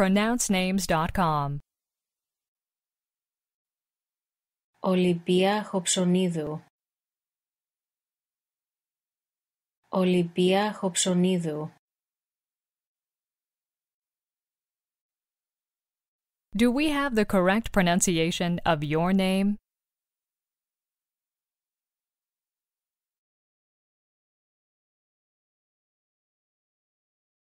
pronouncenames.com. Olympia Χοψονίδου Olympia Χοψονίδου Do we have the correct pronunciation of your name?